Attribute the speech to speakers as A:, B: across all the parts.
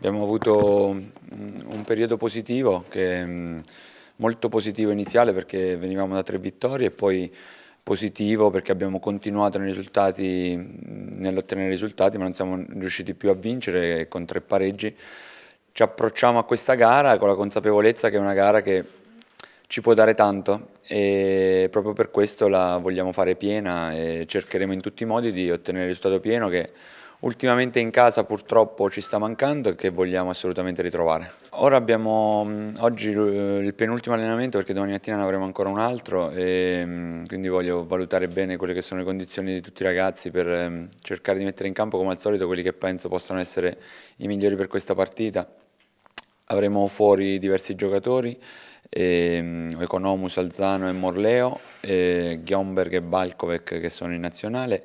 A: Abbiamo avuto mm, un periodo positivo, che, mm, molto positivo iniziale perché venivamo da tre vittorie e poi positivo perché abbiamo continuato mm, nell'ottenere risultati ma non siamo riusciti più a vincere con tre pareggi. Ci approcciamo a questa gara con la consapevolezza che è una gara che ci può dare tanto e proprio per questo la vogliamo fare piena e cercheremo in tutti i modi di ottenere il risultato pieno che ultimamente in casa purtroppo ci sta mancando e che vogliamo assolutamente ritrovare. Ora abbiamo mm, oggi il penultimo allenamento perché domani mattina ne avremo ancora un altro e mm, quindi voglio valutare bene quelle che sono le condizioni di tutti i ragazzi per mm, cercare di mettere in campo come al solito quelli che penso possano essere i migliori per questa partita. Avremo fuori diversi giocatori, Economus, Alzano e Morleo, e Gionberg e Balkovec che sono in nazionale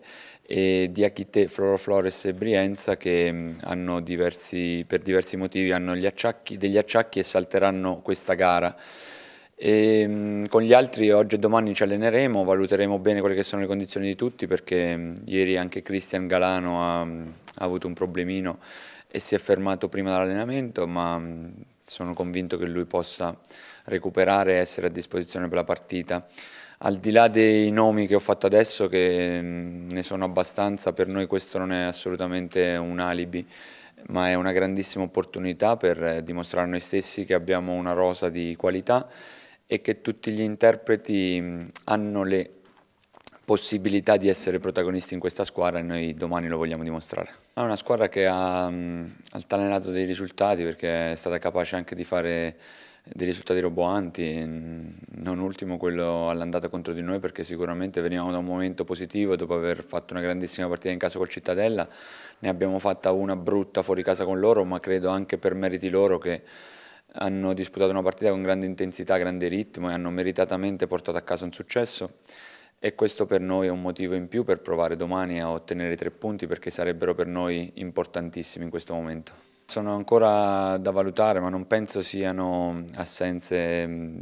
A: e di Achite Floroflores e Brienza che mm, diversi, per diversi motivi hanno acciacchi, degli acciacchi e salteranno questa gara. E, mm, con gli altri oggi e domani ci alleneremo, valuteremo bene quelle che sono le condizioni di tutti perché mm, ieri anche Cristian Galano ha, ha avuto un problemino e si è fermato prima dall'allenamento ma sono convinto che lui possa recuperare e essere a disposizione per la partita al di là dei nomi che ho fatto adesso, che mm, ne sono abbastanza, per noi questo non è assolutamente un alibi, ma è una grandissima opportunità per eh, dimostrare a noi stessi che abbiamo una rosa di qualità e che tutti gli interpreti mm, hanno le possibilità di essere protagonisti in questa squadra e noi domani lo vogliamo dimostrare. È una squadra che ha mm, altalenato dei risultati perché è stata capace anche di fare dei risultati roboanti, non ultimo quello all'andata contro di noi perché sicuramente venivamo da un momento positivo dopo aver fatto una grandissima partita in casa col Cittadella, ne abbiamo fatta una brutta fuori casa con loro ma credo anche per meriti loro che hanno disputato una partita con grande intensità, grande ritmo e hanno meritatamente portato a casa un successo e questo per noi è un motivo in più per provare domani a ottenere tre punti perché sarebbero per noi importantissimi in questo momento. Sono ancora da valutare, ma non penso siano assenze mm,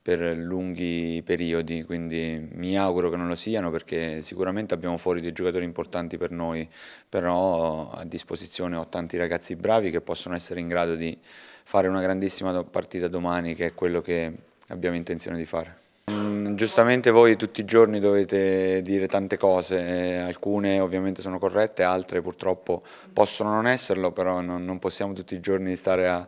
A: per lunghi periodi, quindi mi auguro che non lo siano perché sicuramente abbiamo fuori dei giocatori importanti per noi, però a disposizione ho tanti ragazzi bravi che possono essere in grado di fare una grandissima partita domani che è quello che abbiamo intenzione di fare. Ehm, giustamente voi tutti i giorni dovete dire tante cose, eh, alcune ovviamente sono corrette, altre purtroppo possono non esserlo, però non, non possiamo tutti i giorni stare a,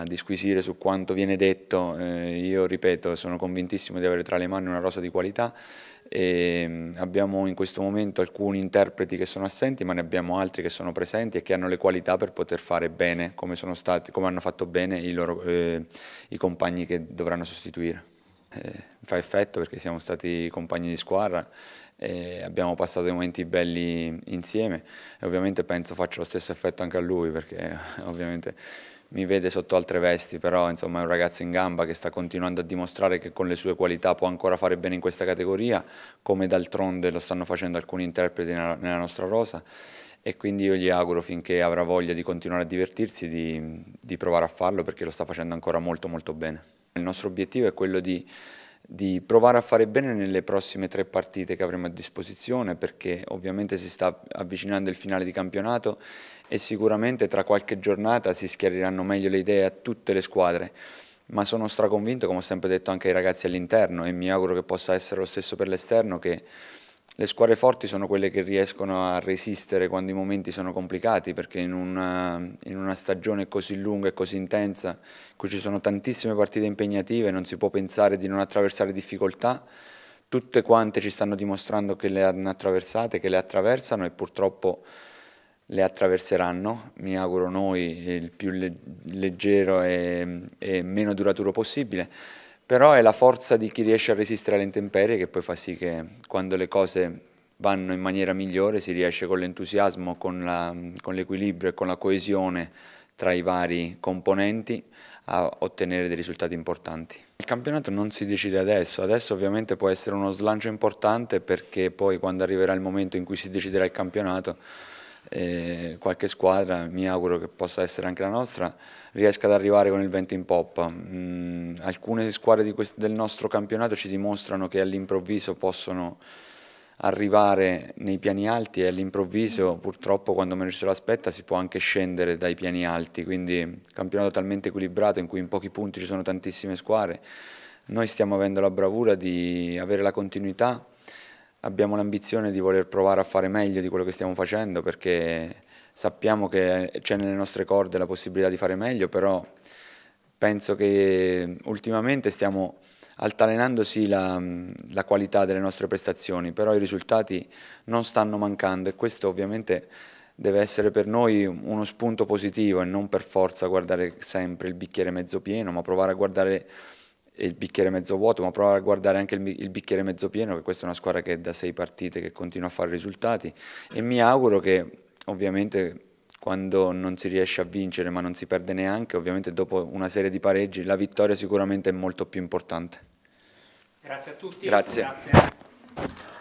A: a disquisire su quanto viene detto. Eh, io ripeto, sono convintissimo di avere tra le mani una rosa di qualità e mm, abbiamo in questo momento alcuni interpreti che sono assenti, ma ne abbiamo altri che sono presenti e che hanno le qualità per poter fare bene come, stati, come hanno fatto bene i, loro, eh, i compagni che dovranno sostituire eh, fa effetto perché siamo stati compagni di squadra e abbiamo passato dei momenti belli insieme e ovviamente penso faccia lo stesso effetto anche a lui perché eh, ovviamente mi vede sotto altre vesti, però insomma è un ragazzo in gamba che sta continuando a dimostrare che con le sue qualità può ancora fare bene in questa categoria, come d'altronde lo stanno facendo alcuni interpreti nella nostra rosa e quindi io gli auguro finché avrà voglia di continuare a divertirsi di, di provare a farlo perché lo sta facendo ancora molto molto bene. Il nostro obiettivo è quello di, di, provare a fare bene nelle prossime tre partite che avremo a disposizione perché ovviamente si sta avvicinando il finale di campionato e sicuramente tra qualche giornata si schiariranno meglio le idee a tutte le squadre ma sono straconvinto, come ho sempre detto anche ai ragazzi all'interno e mi auguro che possa essere lo stesso per l'esterno, che le squadre forti sono quelle che riescono a resistere quando i momenti sono complicati, perché in una, eh, in una, stagione così lunga e così intensa, in cui ci sono tantissime partite impegnative, non si può pensare di non attraversare difficoltà, tutte quante ci stanno dimostrando che le hanno attraversate, che le attraversano e purtroppo le attraverseranno, mi auguro noi, il più leggero e, e meno duraturo possibile però è la forza di chi riesce a resistere alle intemperie che poi fa sì che quando le cose vanno in maniera migliore si riesce con l'entusiasmo, con l'equilibrio e con la coesione tra i vari componenti a ottenere dei risultati importanti. Il campionato non si decide adesso, adesso ovviamente può essere uno slancio importante perché poi quando arriverà il momento in cui si deciderà il campionato eh, qualche squadra, mi auguro che possa essere anche la nostra, riesca ad arrivare con il vento in poppa. Mm alcune squadre del nostro campionato ci dimostrano che all'improvviso possono arrivare nei piani alti e all'improvviso purtroppo quando meno ci se l'aspetta si può anche scendere dai piani alti, quindi campionato talmente equilibrato in cui in pochi punti ci sono tantissime squadre, noi stiamo avendo la bravura di avere la continuità, abbiamo l'ambizione di voler provare a fare meglio di quello che stiamo facendo perché sappiamo che c'è nelle nostre corde la possibilità di fare meglio, però penso che ultimamente stiamo altalenando sì la, la, qualità delle nostre prestazioni, però i risultati non stanno mancando e questo ovviamente deve essere per noi uno spunto positivo e non per forza guardare sempre il bicchiere mezzo pieno, ma provare a guardare il bicchiere mezzo vuoto, ma provare a guardare anche il, bicchiere mezzo pieno, che questa è una squadra che è da sei partite che continua a fare risultati e mi auguro che ovviamente quando non si riesce a vincere ma non si perde neanche, ovviamente dopo una serie di pareggi la vittoria sicuramente è molto più importante. Grazie a tutti. Grazie. Grazie.